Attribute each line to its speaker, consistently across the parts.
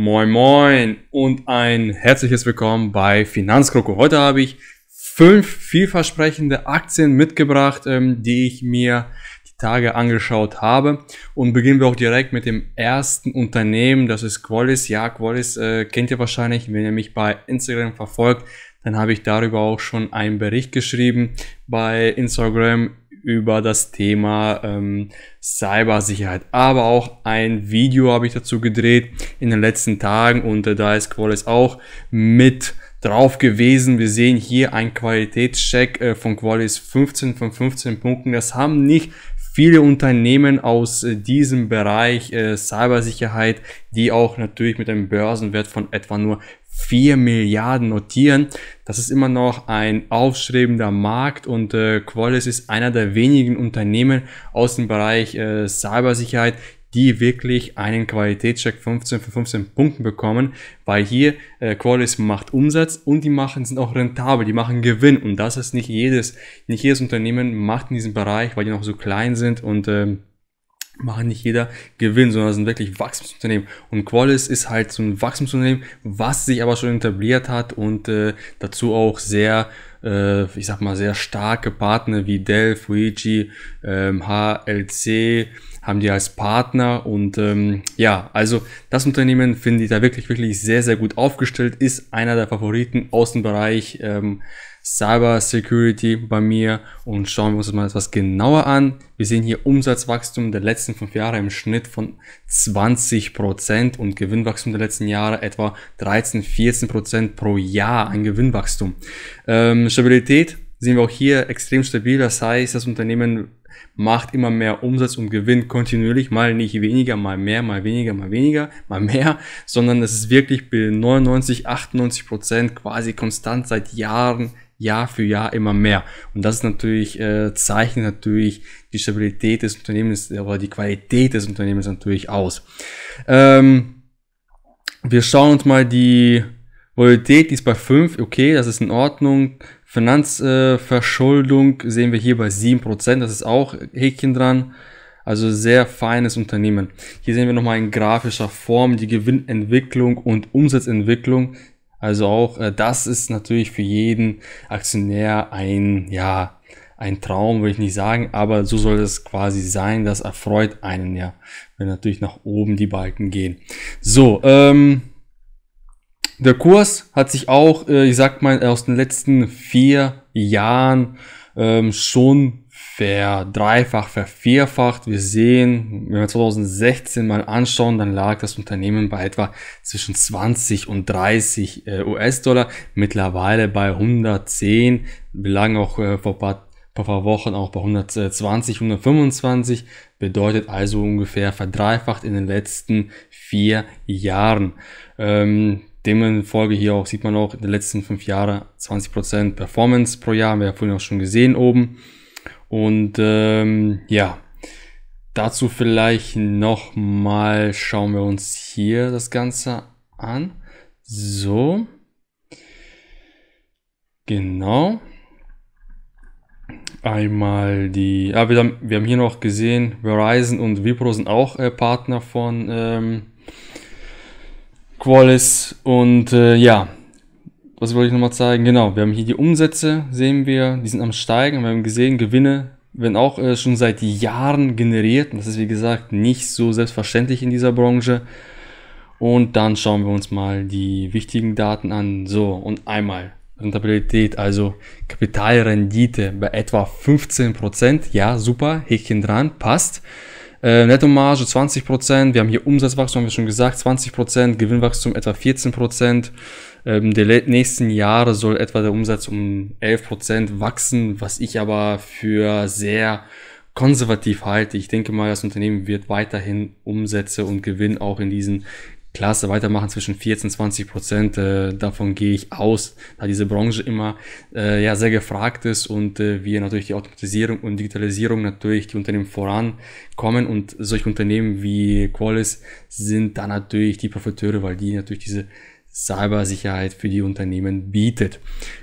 Speaker 1: Moin Moin und ein herzliches Willkommen bei Finanzkroko. Heute habe ich fünf vielversprechende Aktien mitgebracht, ähm, die ich mir die Tage angeschaut habe. Und beginnen wir auch direkt mit dem ersten Unternehmen, das ist Qualis. Ja, Qualis äh, kennt ihr wahrscheinlich, wenn ihr mich bei Instagram verfolgt, dann habe ich darüber auch schon einen Bericht geschrieben bei Instagram über das Thema ähm, Cybersicherheit. Aber auch ein Video habe ich dazu gedreht in den letzten Tagen und äh, da ist Qualis auch mit drauf gewesen. Wir sehen hier einen Qualitätscheck äh, von Qualis 15 von 15 Punkten. Das haben nicht viele Unternehmen aus äh, diesem Bereich äh, Cybersicherheit, die auch natürlich mit einem Börsenwert von etwa nur 4 Milliarden notieren. Das ist immer noch ein aufstrebender Markt und äh, Qualys ist einer der wenigen Unternehmen aus dem Bereich äh, Cybersicherheit, die wirklich einen Qualitätscheck 15 von 15 Punkten bekommen, weil hier äh, Qualys macht Umsatz und die machen sind auch rentabel, die machen Gewinn und das ist nicht jedes, nicht jedes Unternehmen macht in diesem Bereich, weil die noch so klein sind und ähm, machen nicht jeder Gewinn, sondern sind wirklich Wachstumsunternehmen. Und Qualis ist halt so ein Wachstumsunternehmen, was sich aber schon etabliert hat und äh, dazu auch sehr, äh, ich sag mal, sehr starke Partner wie Dell, Fuji, ähm, HLC haben die als Partner und ähm, ja, also das Unternehmen finde ich da wirklich, wirklich sehr, sehr gut aufgestellt, ist einer der Favoriten aus dem Bereich ähm, Cyber Security bei mir und schauen wir uns das mal etwas genauer an. Wir sehen hier Umsatzwachstum der letzten fünf Jahre im Schnitt von 20% Prozent und Gewinnwachstum der letzten Jahre etwa 13, 14% Prozent pro Jahr an Gewinnwachstum. Ähm, Stabilität sehen wir auch hier extrem stabil, das heißt, das Unternehmen macht immer mehr Umsatz und Gewinn kontinuierlich, mal nicht weniger, mal mehr, mal weniger, mal weniger, mal mehr, sondern es ist wirklich bei 99, 98 Prozent quasi konstant seit Jahren Jahr für Jahr immer mehr. Und das ist natürlich, äh, zeichnet natürlich die Stabilität des Unternehmens oder die Qualität des Unternehmens natürlich aus. Ähm, wir schauen uns mal die Volatilität, die ist bei 5, okay, das ist in Ordnung. Finanzverschuldung äh, sehen wir hier bei 7%, das ist auch Häkchen dran. Also sehr feines Unternehmen. Hier sehen wir nochmal in grafischer Form die Gewinnentwicklung und Umsatzentwicklung also auch äh, das ist natürlich für jeden Aktionär ein, ja, ein Traum, würde ich nicht sagen, aber so soll es quasi sein. Das erfreut einen ja, wenn natürlich nach oben die Balken gehen. So, ähm, der Kurs hat sich auch, äh, ich sag mal, aus den letzten vier Jahren ähm, schon verdreifacht, vervierfacht. Wir sehen, wenn wir 2016 mal anschauen, dann lag das Unternehmen bei etwa zwischen 20 und 30 äh, US-Dollar, mittlerweile bei 110. Wir lagen auch äh, vor paar paar Wochen auch bei 120, 125, bedeutet also ungefähr verdreifacht in den letzten vier Jahren. Ähm, Demon-Folge hier auch sieht man auch in den letzten fünf Jahren 20% Performance pro Jahr, haben wir ja vorhin auch schon gesehen oben. Und ähm, ja, dazu vielleicht nochmal schauen wir uns hier das Ganze an. So. Genau. Einmal die. Ah, wir haben, wir haben hier noch gesehen, Verizon und Wipro sind auch äh, Partner von ähm, Qualis und äh, ja, was wollte ich nochmal zeigen? Genau, wir haben hier die Umsätze, sehen wir, die sind am Steigen. Wir haben gesehen, Gewinne werden auch äh, schon seit Jahren generiert. Und das ist, wie gesagt, nicht so selbstverständlich in dieser Branche. Und dann schauen wir uns mal die wichtigen Daten an. So, und einmal Rentabilität, also Kapitalrendite bei etwa 15%. Ja, super, Häkchen dran, passt. Äh, Nettomarge 20%, wir haben hier Umsatzwachstum, haben wir schon gesagt, 20%, Gewinnwachstum etwa 14%. Ähm, der nächsten Jahre soll etwa der Umsatz um 11% wachsen, was ich aber für sehr konservativ halte. Ich denke mal, das Unternehmen wird weiterhin Umsätze und Gewinn auch in diesen Klasse weitermachen zwischen 14 und 20 Prozent. Äh, davon gehe ich aus, da diese Branche immer äh, ja, sehr gefragt ist und äh, wir natürlich die Automatisierung und Digitalisierung natürlich die Unternehmen vorankommen und solche Unternehmen wie Qualis sind da natürlich die Profiteure, weil die natürlich diese Cybersicherheit für die Unternehmen bietet.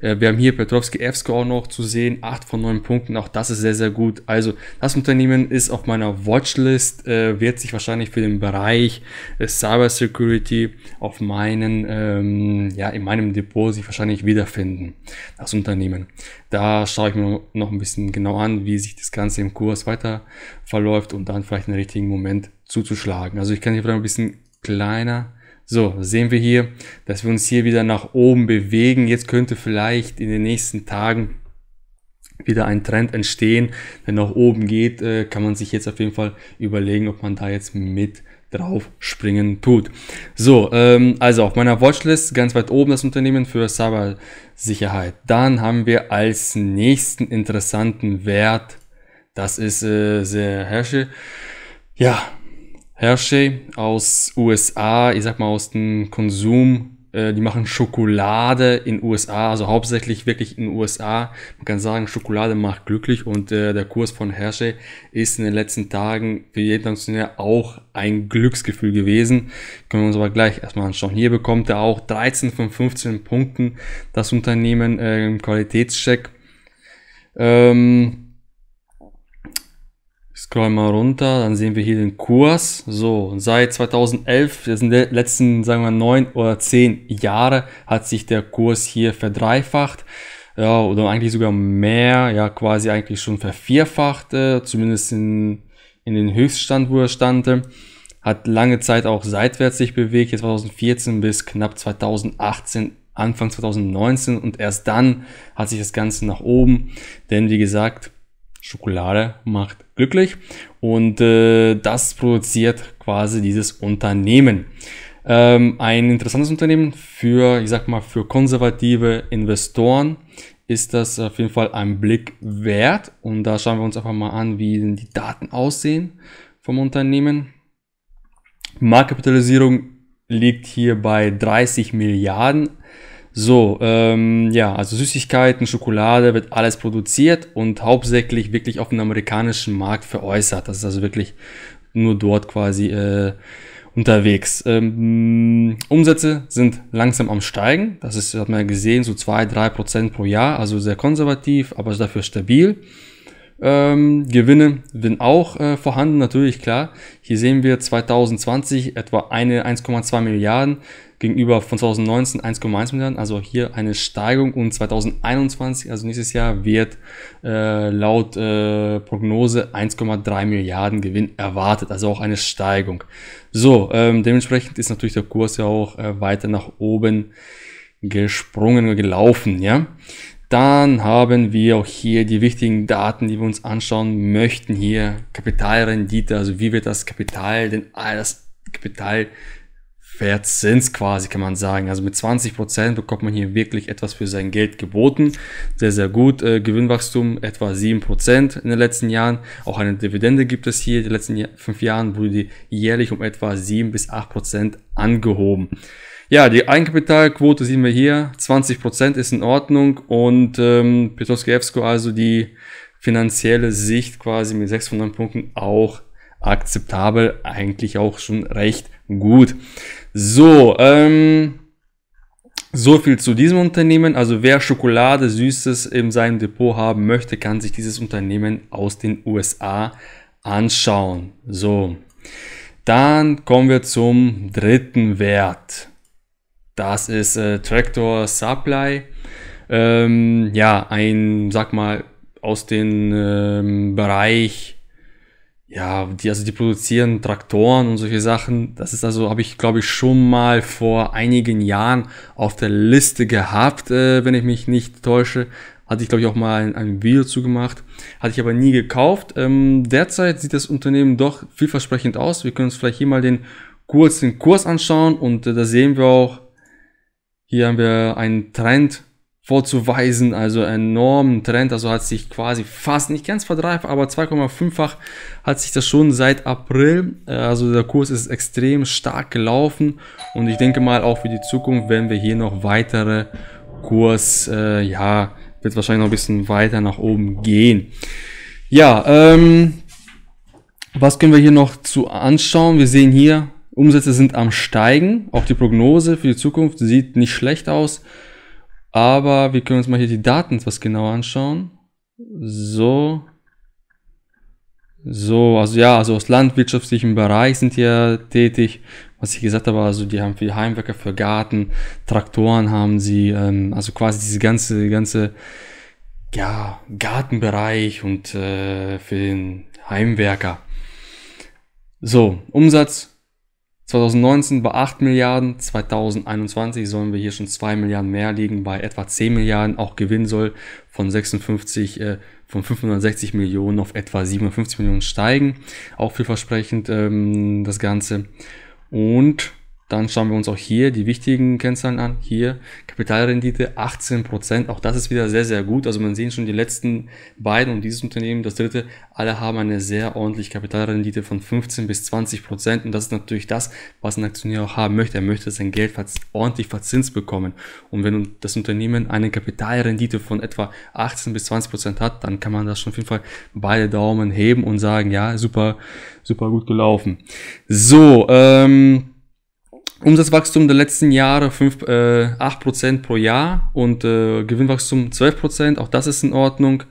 Speaker 1: Äh, wir haben hier Petrovsky F-Score noch zu sehen, 8 von 9 Punkten, auch das ist sehr, sehr gut. Also das Unternehmen ist auf meiner Watchlist, äh, wird sich wahrscheinlich für den Bereich äh, Cybersecurity auf meinen, ähm, ja, in meinem Depot sich wahrscheinlich wiederfinden, das Unternehmen. Da schaue ich mir noch ein bisschen genau an, wie sich das Ganze im Kurs weiter verläuft und dann vielleicht den richtigen Moment zuzuschlagen. Also ich kann hier vielleicht ein bisschen kleiner so, sehen wir hier, dass wir uns hier wieder nach oben bewegen. Jetzt könnte vielleicht in den nächsten Tagen wieder ein Trend entstehen, Wenn nach oben geht, äh, kann man sich jetzt auf jeden Fall überlegen, ob man da jetzt mit drauf springen tut. So, ähm, also auf meiner Watchlist ganz weit oben das Unternehmen für Cybersicherheit. Dann haben wir als nächsten interessanten Wert, das ist äh, sehr Herrsche. Ja, Hershey aus USA, ich sag mal aus dem Konsum, äh, die machen Schokolade in USA, also hauptsächlich wirklich in USA. Man kann sagen, Schokolade macht glücklich und äh, der Kurs von Hershey ist in den letzten Tagen für jeden Aktionär auch ein Glücksgefühl gewesen. Können wir uns aber gleich erstmal anschauen. Hier bekommt er auch 13 von 15 Punkten das Unternehmen äh, im Qualitätscheck. Ähm, scroll mal runter, dann sehen wir hier den Kurs. So, seit 2011, das sind die letzten, sagen wir, neun oder zehn Jahre, hat sich der Kurs hier verdreifacht. Ja, oder eigentlich sogar mehr, ja, quasi eigentlich schon vervierfacht, äh, zumindest in, in den Höchststand, wo er stand. Hat lange Zeit auch seitwärts sich bewegt, jetzt 2014 bis knapp 2018 Anfang 2019 und erst dann hat sich das Ganze nach oben. Denn wie gesagt, Schokolade macht glücklich und äh, das produziert quasi dieses Unternehmen. Ähm, ein interessantes Unternehmen für, ich sag mal, für konservative Investoren ist das auf jeden Fall ein Blick wert und da schauen wir uns einfach mal an, wie denn die Daten aussehen vom Unternehmen. Marktkapitalisierung liegt hier bei 30 Milliarden so, ähm, ja, also Süßigkeiten, Schokolade wird alles produziert und hauptsächlich wirklich auf dem amerikanischen Markt veräußert. Das ist also wirklich nur dort quasi äh, unterwegs. Ähm, Umsätze sind langsam am Steigen. Das ist, hat man ja gesehen, so zwei drei Prozent pro Jahr. Also sehr konservativ, aber dafür stabil. Ähm, Gewinne sind auch äh, vorhanden, natürlich klar. Hier sehen wir 2020 etwa eine 1,2 Milliarden gegenüber von 2019 1,1 Milliarden. Also hier eine Steigerung und 2021, also nächstes Jahr, wird äh, laut äh, Prognose 1,3 Milliarden Gewinn erwartet. Also auch eine Steigerung. So, ähm, dementsprechend ist natürlich der Kurs ja auch äh, weiter nach oben gesprungen, gelaufen, ja. Dann haben wir auch hier die wichtigen Daten, die wir uns anschauen möchten. Hier Kapitalrendite, also wie wird das Kapital, denn alles Kapital Verzins quasi, kann man sagen. Also mit 20% Prozent bekommt man hier wirklich etwas für sein Geld geboten. Sehr, sehr gut. Äh, Gewinnwachstum etwa 7% in den letzten Jahren. Auch eine Dividende gibt es hier. In den letzten fünf Jahren wurde die jährlich um etwa 7 bis 8% Prozent angehoben. Ja, die Eigenkapitalquote sehen wir hier. 20% ist in Ordnung und ähm, Petroskiewsko, also die finanzielle Sicht quasi mit 600 Punkten auch akzeptabel, eigentlich auch schon recht gut. So, ähm, so viel zu diesem Unternehmen. Also wer Schokolade Süßes in seinem Depot haben möchte, kann sich dieses Unternehmen aus den USA anschauen. So, dann kommen wir zum dritten Wert. Das ist äh, Tractor Supply. Ähm, ja, ein, sag mal, aus dem ähm, Bereich, ja, die, also die produzieren Traktoren und solche Sachen. Das ist also, habe ich glaube ich schon mal vor einigen Jahren auf der Liste gehabt, äh, wenn ich mich nicht täusche. Hatte ich glaube ich auch mal ein, ein Video zugemacht. Hatte ich aber nie gekauft. Ähm, derzeit sieht das Unternehmen doch vielversprechend aus. Wir können uns vielleicht hier mal den kurzen Kurs anschauen und äh, da sehen wir auch, hier haben wir einen Trend vorzuweisen, also enormen Trend, also hat sich quasi fast nicht ganz verdreifacht, aber 2,5-fach hat sich das schon seit April, äh, also der Kurs ist extrem stark gelaufen und ich denke mal auch für die Zukunft werden wir hier noch weitere Kurs, äh, ja, wird wahrscheinlich noch ein bisschen weiter nach oben gehen. Ja, ähm, was können wir hier noch zu anschauen? Wir sehen hier Umsätze sind am Steigen. Auch die Prognose für die Zukunft sieht nicht schlecht aus. Aber wir können uns mal hier die Daten etwas genauer anschauen. So. So, also ja, also aus landwirtschaftlichem Bereich sind hier tätig. Was ich gesagt habe, also die haben für Heimwerker, für Garten, Traktoren haben sie, ähm, also quasi diese ganze, ganze, ja, Gartenbereich und äh, für den Heimwerker. So, Umsatz 2019 bei 8 Milliarden, 2021 sollen wir hier schon 2 Milliarden mehr liegen, bei etwa 10 Milliarden auch Gewinn soll von 56, äh, von 560 Millionen auf etwa 57 Millionen steigen. Auch vielversprechend ähm, das Ganze. Und dann schauen wir uns auch hier die wichtigen Kennzahlen an. Hier Kapitalrendite 18%. Prozent. Auch das ist wieder sehr, sehr gut. Also man sehen schon die letzten beiden und dieses Unternehmen, das dritte, alle haben eine sehr ordentliche Kapitalrendite von 15 bis 20%. Prozent. Und das ist natürlich das, was ein Aktionär auch haben möchte. Er möchte sein Geld ordentlich verzinst bekommen. Und wenn das Unternehmen eine Kapitalrendite von etwa 18 bis 20% Prozent hat, dann kann man das schon auf jeden Fall beide Daumen heben und sagen, ja, super, super gut gelaufen. So, ähm, Umsatzwachstum der letzten Jahre 5, äh, 8% pro Jahr und äh, Gewinnwachstum 12%, auch das ist in Ordnung.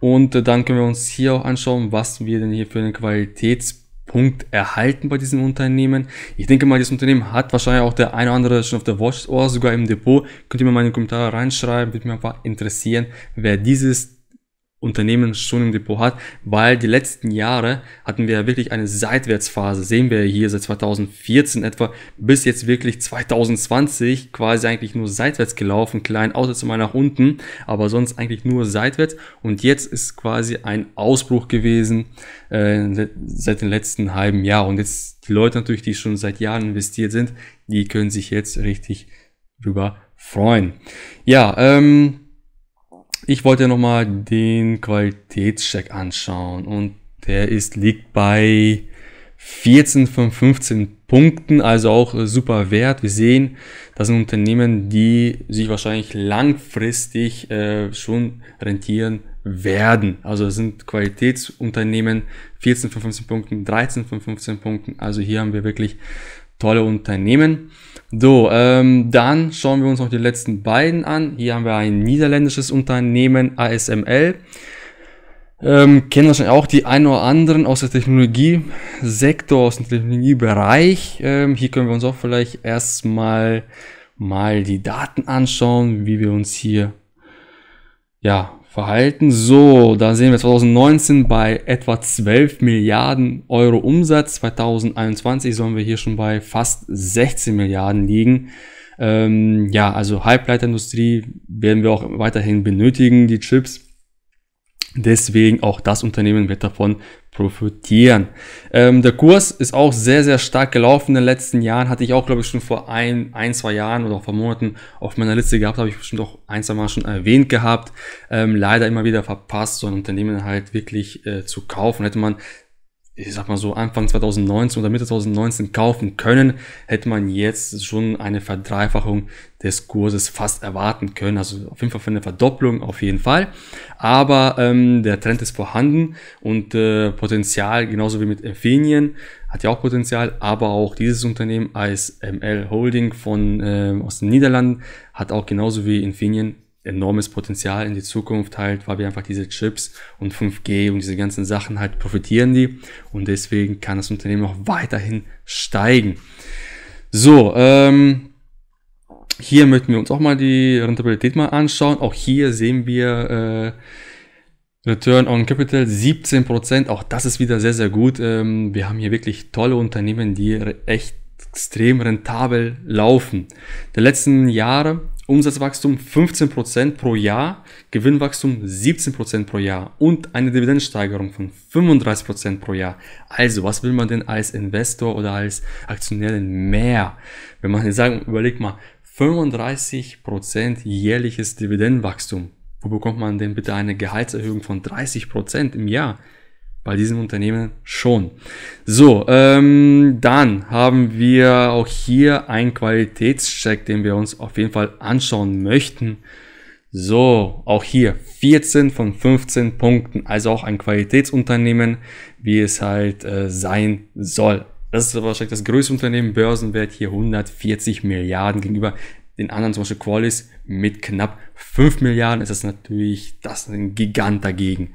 Speaker 1: Und äh, dann können wir uns hier auch anschauen, was wir denn hier für einen Qualitätspunkt erhalten bei diesem Unternehmen. Ich denke mal, dieses Unternehmen hat wahrscheinlich auch der eine oder andere schon auf der Watch oder sogar im Depot. Könnt ihr mir mal in die Kommentare reinschreiben, würde mich einfach interessieren, wer dieses Unternehmen schon im Depot hat, weil die letzten Jahre hatten wir ja wirklich eine Seitwärtsphase, sehen wir hier seit 2014 etwa, bis jetzt wirklich 2020 quasi eigentlich nur seitwärts gelaufen, klein Aussatz mal nach unten, aber sonst eigentlich nur seitwärts und jetzt ist quasi ein Ausbruch gewesen äh, seit den letzten halben Jahr und jetzt die Leute natürlich, die schon seit Jahren investiert sind, die können sich jetzt richtig drüber freuen. Ja, ähm, ich wollte nochmal den Qualitätscheck anschauen und der ist, liegt bei 14 von 15 Punkten, also auch äh, super wert. Wir sehen, das sind Unternehmen, die sich wahrscheinlich langfristig äh, schon rentieren werden. Also es sind Qualitätsunternehmen, 14 von 15 Punkten, 13 von 15 Punkten. Also hier haben wir wirklich tolle Unternehmen. So, ähm, dann schauen wir uns noch die letzten beiden an. Hier haben wir ein niederländisches Unternehmen, ASML. Ähm, kennen wahrscheinlich auch die ein oder anderen aus der Technologiesektor, aus dem Technologiebereich. Ähm, hier können wir uns auch vielleicht erstmal mal die Daten anschauen, wie wir uns hier ja, Verhalten. So, da sehen wir 2019 bei etwa 12 Milliarden Euro Umsatz. 2021 sollen wir hier schon bei fast 16 Milliarden liegen. Ähm, ja, also Halbleiterindustrie werden wir auch weiterhin benötigen, die Chips. Deswegen auch das Unternehmen wird davon profitieren. Ähm, der Kurs ist auch sehr, sehr stark gelaufen in den letzten Jahren. Hatte ich auch, glaube ich, schon vor ein, ein, zwei Jahren oder auch vor Monaten auf meiner Liste gehabt. Habe ich bestimmt auch ein, zwei Mal schon erwähnt gehabt. Ähm, leider immer wieder verpasst, so ein Unternehmen halt wirklich äh, zu kaufen. Hätte man ich sag mal so, Anfang 2019 oder Mitte 2019 kaufen können, hätte man jetzt schon eine Verdreifachung des Kurses fast erwarten können. Also auf jeden Fall für eine Verdopplung, auf jeden Fall. Aber ähm, der Trend ist vorhanden und äh, Potenzial, genauso wie mit Infineon, hat ja auch Potenzial, aber auch dieses Unternehmen als ML Holding von, äh, aus den Niederlanden hat auch genauso wie Infineon enormes Potenzial in die Zukunft halt, weil wir einfach diese Chips und 5G und diese ganzen Sachen halt profitieren die und deswegen kann das Unternehmen auch weiterhin steigen. So, ähm, hier möchten wir uns auch mal die Rentabilität mal anschauen. Auch hier sehen wir äh, Return on Capital 17%. Auch das ist wieder sehr, sehr gut. Ähm, wir haben hier wirklich tolle Unternehmen, die echt extrem rentabel laufen. Der letzten Jahre Umsatzwachstum 15% pro Jahr, Gewinnwachstum 17% pro Jahr und eine Dividendensteigerung von 35% pro Jahr. Also, was will man denn als Investor oder als Aktionär denn mehr? Wenn man sagen, überlegt mal, 35% jährliches Dividendenwachstum. Wo bekommt man denn bitte eine Gehaltserhöhung von 30% im Jahr? bei diesem Unternehmen schon. So, ähm, dann haben wir auch hier einen Qualitätscheck, den wir uns auf jeden Fall anschauen möchten. So, auch hier 14 von 15 Punkten, also auch ein Qualitätsunternehmen, wie es halt äh, sein soll. Das ist wahrscheinlich das größte Unternehmen, Börsenwert hier 140 Milliarden gegenüber den anderen, zum Beispiel Qualis, mit knapp 5 Milliarden ist das natürlich, das ist ein Gigant dagegen.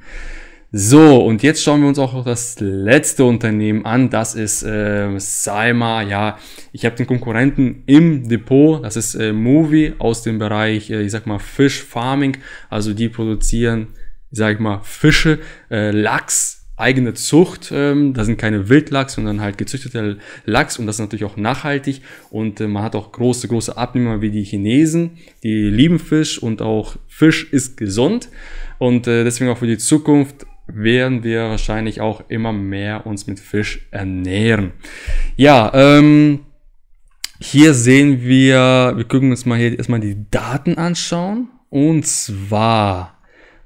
Speaker 1: So, und jetzt schauen wir uns auch noch das letzte Unternehmen an. Das ist äh, Saima. Ja, ich habe den Konkurrenten im Depot. Das ist äh, Movie aus dem Bereich, äh, ich sag mal, Fish Farming. Also die produzieren, ich sag mal, Fische, äh, Lachs, eigene Zucht. Ähm, da sind keine Wildlachs, sondern halt gezüchtete Lachs und das ist natürlich auch nachhaltig. Und äh, man hat auch große, große Abnehmer wie die Chinesen, die lieben Fisch und auch Fisch ist gesund. Und äh, deswegen auch für die Zukunft werden wir wahrscheinlich auch immer mehr uns mit Fisch ernähren. Ja, ähm, hier sehen wir, wir gucken uns mal hier erstmal die Daten anschauen. Und zwar,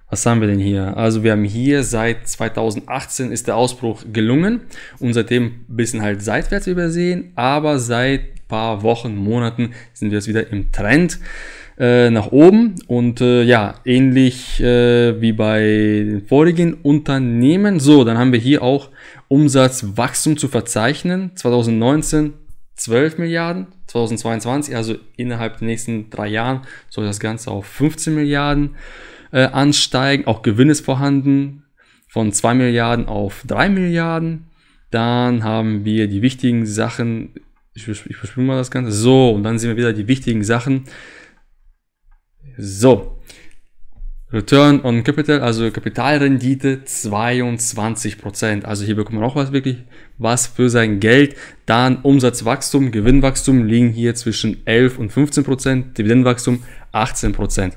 Speaker 1: was haben wir denn hier? Also wir haben hier seit 2018 ist der Ausbruch gelungen und seitdem ein bisschen halt seitwärts übersehen, aber seit paar Wochen, Monaten sind wir jetzt wieder im Trend. Äh, nach oben. Und äh, ja, ähnlich äh, wie bei den vorigen Unternehmen. So, dann haben wir hier auch Umsatzwachstum zu verzeichnen. 2019 12 Milliarden, 2022, also innerhalb der nächsten drei Jahren, soll das Ganze auf 15 Milliarden äh, ansteigen. Auch Gewinn ist vorhanden von 2 Milliarden auf 3 Milliarden. Dann haben wir die wichtigen Sachen. Ich, ich, ich mal das Ganze. So, und dann sehen wir wieder die wichtigen Sachen. So, Return on Capital, also Kapitalrendite 22%. Also hier bekommt man auch was wirklich was für sein Geld. Dann Umsatzwachstum, Gewinnwachstum liegen hier zwischen 11 und 15%, Dividendenwachstum 18%.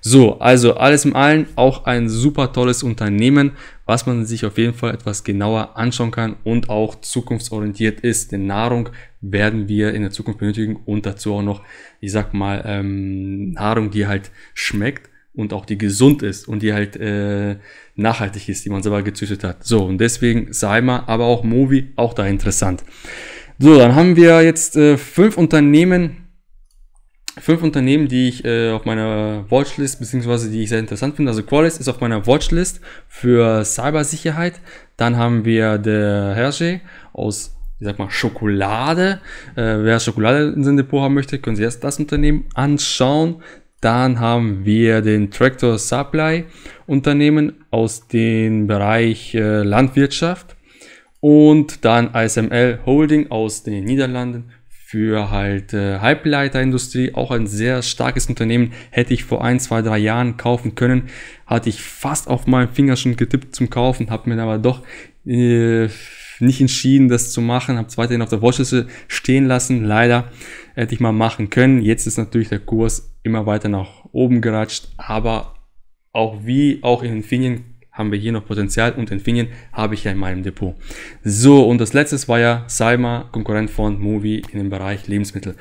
Speaker 1: So, also alles im allen auch ein super tolles Unternehmen, was man sich auf jeden Fall etwas genauer anschauen kann und auch zukunftsorientiert ist. Denn Nahrung werden wir in der Zukunft benötigen und dazu auch noch, ich sag mal, ähm, Nahrung, die halt schmeckt und auch die gesund ist und die halt äh, nachhaltig ist, die man selber gezüchtet hat. So, und deswegen Saima, aber auch Movi, auch da interessant. So, dann haben wir jetzt äh, fünf Unternehmen, fünf Unternehmen, die ich äh, auf meiner Watchlist, beziehungsweise die ich sehr interessant finde. Also Qualis ist auf meiner Watchlist für Cybersicherheit. Dann haben wir der Hershey aus ich sag mal, Schokolade. Äh, wer Schokolade in seinem Depot haben möchte, können Sie erst das Unternehmen anschauen. Dann haben wir den Tractor Supply Unternehmen aus dem Bereich äh, Landwirtschaft und dann ASML Holding aus den Niederlanden für halt äh, Halbleiterindustrie, auch ein sehr starkes Unternehmen, hätte ich vor ein, zwei, drei Jahren kaufen können, hatte ich fast auf meinen Finger schon getippt zum Kaufen, habe mir aber doch äh, nicht entschieden, das zu machen, habe es weiterhin auf der Watchliste stehen lassen. Leider hätte ich mal machen können. Jetzt ist natürlich der Kurs immer weiter nach oben geratscht, aber auch wie auch in Infineon haben wir hier noch Potenzial und Infineon habe ich ja in meinem Depot. So, und das letzte war ja Saima, Konkurrent von Movie in dem Bereich Lebensmittel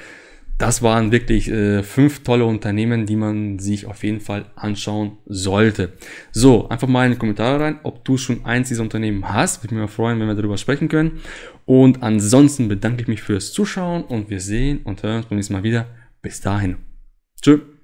Speaker 1: das waren wirklich äh, fünf tolle Unternehmen, die man sich auf jeden Fall anschauen sollte. So, einfach mal in die Kommentare rein, ob du schon eins dieser Unternehmen hast. Würde mich mal freuen, wenn wir darüber sprechen können. Und ansonsten bedanke ich mich fürs Zuschauen und wir sehen und hören uns beim nächsten Mal wieder. Bis dahin. Tschüss.